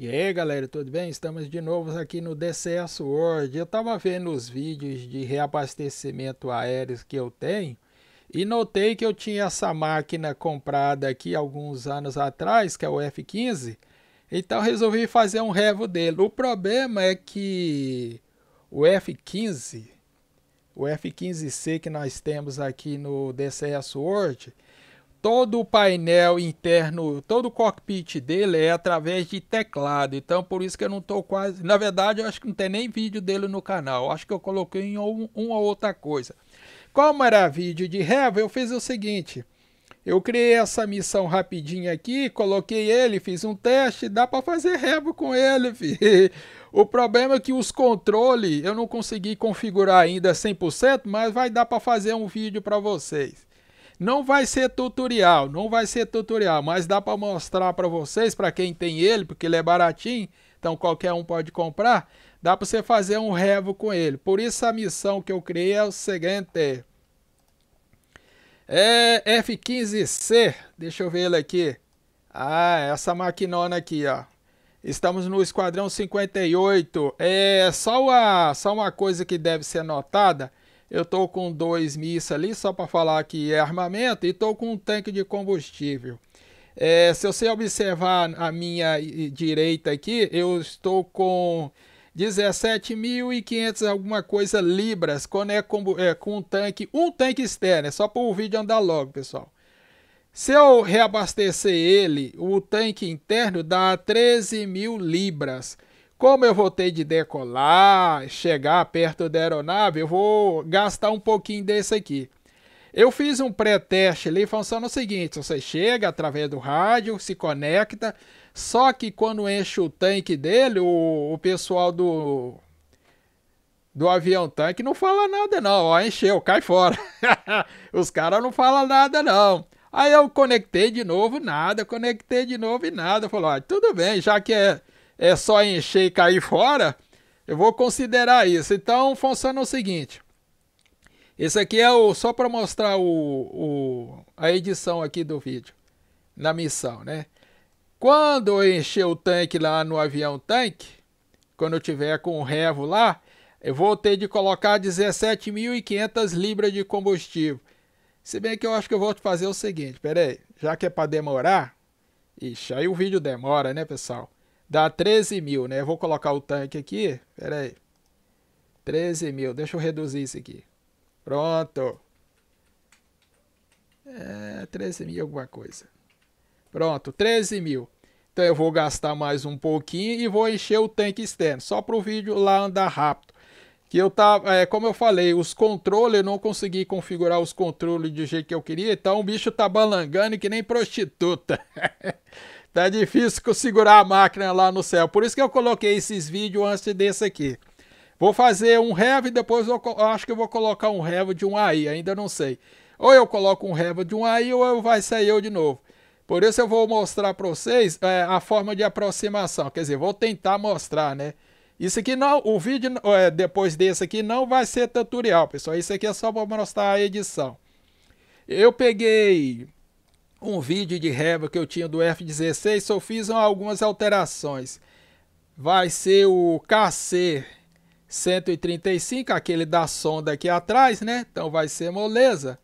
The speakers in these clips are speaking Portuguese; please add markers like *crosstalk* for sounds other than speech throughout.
E aí galera, tudo bem? Estamos de novo aqui no DCS World. Eu estava vendo os vídeos de reabastecimento aéreo que eu tenho e notei que eu tinha essa máquina comprada aqui alguns anos atrás, que é o F-15. Então resolvi fazer um revo dele. O problema é que o F-15, o F-15C que nós temos aqui no DCS World todo o painel interno, todo o cockpit dele é através de teclado. Então, por isso que eu não estou quase. Na verdade, eu acho que não tem nem vídeo dele no canal. Eu acho que eu coloquei em um, uma ou outra coisa. Como era vídeo de Revo, eu fiz o seguinte. Eu criei essa missão rapidinho aqui, coloquei ele, fiz um teste, dá para fazer revo com ele, *laughs* filho. O problema é que os controles eu não consegui configurar ainda 100%, mas vai dar para fazer um vídeo para vocês. Não vai ser tutorial, não vai ser tutorial, mas dá para mostrar para vocês, para quem tem ele, porque ele é baratinho, então qualquer um pode comprar, dá para você fazer um revo com ele. Por isso a missão que eu criei é o seguinte. É, é F15C, deixa eu ver ele aqui. Ah, essa maquinona aqui, ó. Estamos no Esquadrão 58. É só uma, só uma coisa que deve ser notada eu estou com dois mísseis ali, só para falar que é armamento, e estou com um tanque de combustível. É, se você observar a minha direita aqui, eu estou com 17.500 alguma coisa libras, quando é com, é, com um tanque, um tanque externo, é só para o vídeo andar logo, pessoal. Se eu reabastecer ele, o tanque interno dá 13 mil libras. Como eu voltei de decolar, chegar perto da aeronave, eu vou gastar um pouquinho desse aqui. Eu fiz um pré-teste ali, funciona o seguinte: você chega através do rádio, se conecta, só que quando enche o tanque dele, o, o pessoal do do avião tanque não fala nada não, ó, encheu, cai fora. *laughs* Os caras não falam nada não. Aí eu conectei de novo, nada, conectei de novo e nada. Falou, ah, tudo bem, já que é é só encher e cair fora, eu vou considerar isso. Então funciona o seguinte. Esse aqui é o só para mostrar o, o, a edição aqui do vídeo, na missão, né? Quando eu encher o tanque lá no avião tanque, quando eu tiver com o revo lá, eu vou ter de colocar 17.500 libras de combustível. Se bem que eu acho que eu vou fazer o seguinte, peraí, já que é para demorar, ixi, aí o vídeo demora, né, pessoal? Dá 13 mil, né? Eu vou colocar o tanque aqui. Pera aí. 13 mil. Deixa eu reduzir isso aqui. Pronto. É, 13 mil alguma coisa. Pronto, 13 mil. Então eu vou gastar mais um pouquinho e vou encher o tanque externo. Só para o vídeo lá andar rápido. Que eu tava, é, como eu falei, os controles, eu não consegui configurar os controles do jeito que eu queria. Então o bicho tá balangando que nem prostituta. *laughs* Tá difícil segurar a máquina lá no céu. Por isso que eu coloquei esses vídeos antes desse aqui. Vou fazer um rev e depois eu, eu, acho que eu vou colocar um rev de um AI, ainda não sei. Ou eu coloco um rev de um AI ou eu vai sair eu de novo. Por isso eu vou mostrar para vocês é, a forma de aproximação. Quer dizer, vou tentar mostrar, né? Isso aqui não, o vídeo é, depois desse aqui não vai ser tutorial, pessoal. Isso aqui é só para mostrar a edição. Eu peguei um vídeo de reba que eu tinha do F-16, só fiz algumas alterações. Vai ser o KC-135, aquele da sonda aqui atrás, né? Então vai ser moleza.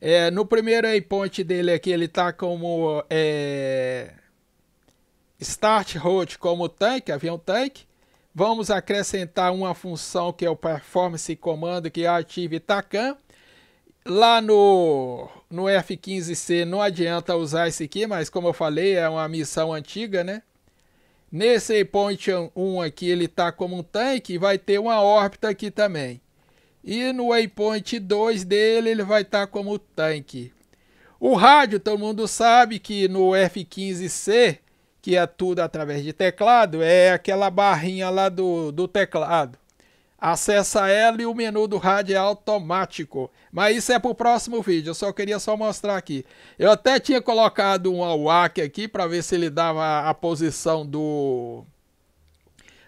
É, no primeiro waypoint dele aqui, ele tá como é, Start Road como tanque, avião tanque. Vamos acrescentar uma função que é o Performance Comando, que é ative TACAM. Lá no, no F-15C não adianta usar esse aqui, mas como eu falei, é uma missão antiga, né? Nesse Waypoint 1 aqui ele está como um tanque e vai ter uma órbita aqui também. E no Waypoint 2 dele ele vai estar tá como tanque. O rádio, todo mundo sabe que no F-15C, que é tudo através de teclado, é aquela barrinha lá do, do teclado. Acessa ela e o menu do rádio é automático. Mas isso é para o próximo vídeo, eu só queria só mostrar aqui. Eu até tinha colocado um AWAC aqui para ver se ele dava a posição do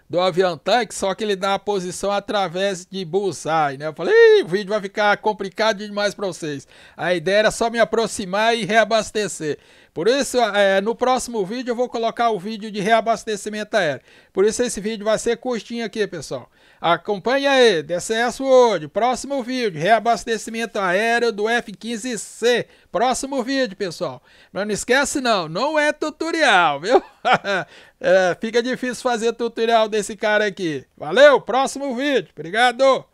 do avião tanque, só que ele dá a posição através de bullseye, né? Eu falei, o vídeo vai ficar complicado demais para vocês. A ideia era só me aproximar e reabastecer. Por isso, é, no próximo vídeo eu vou colocar o vídeo de reabastecimento aéreo. Por isso esse vídeo vai ser curtinho aqui, pessoal. Acompanha aí, DCS World, próximo vídeo, reabastecimento aéreo do F-15C. Próximo vídeo, pessoal. Mas não esquece não, não é tutorial, viu? *laughs* é, fica difícil fazer tutorial desse cara aqui. Valeu, próximo vídeo. Obrigado!